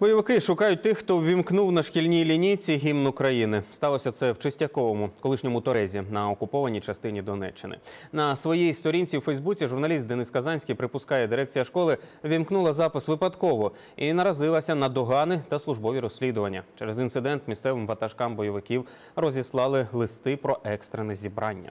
Бойовики шукають тих, хто ввімкнув на шкільній лінійці гімн України. Сталося це в Чистяковому, колишньому Торезі, на окупованій частині Донеччини. На своїй сторінці в Фейсбуці журналіст Денис Казанський припускає, дирекція школи вімкнула запис випадково і наразилася на догани та службові розслідування. Через інцидент місцевим ватажкам бойовиків розіслали листи про екстрене зібрання.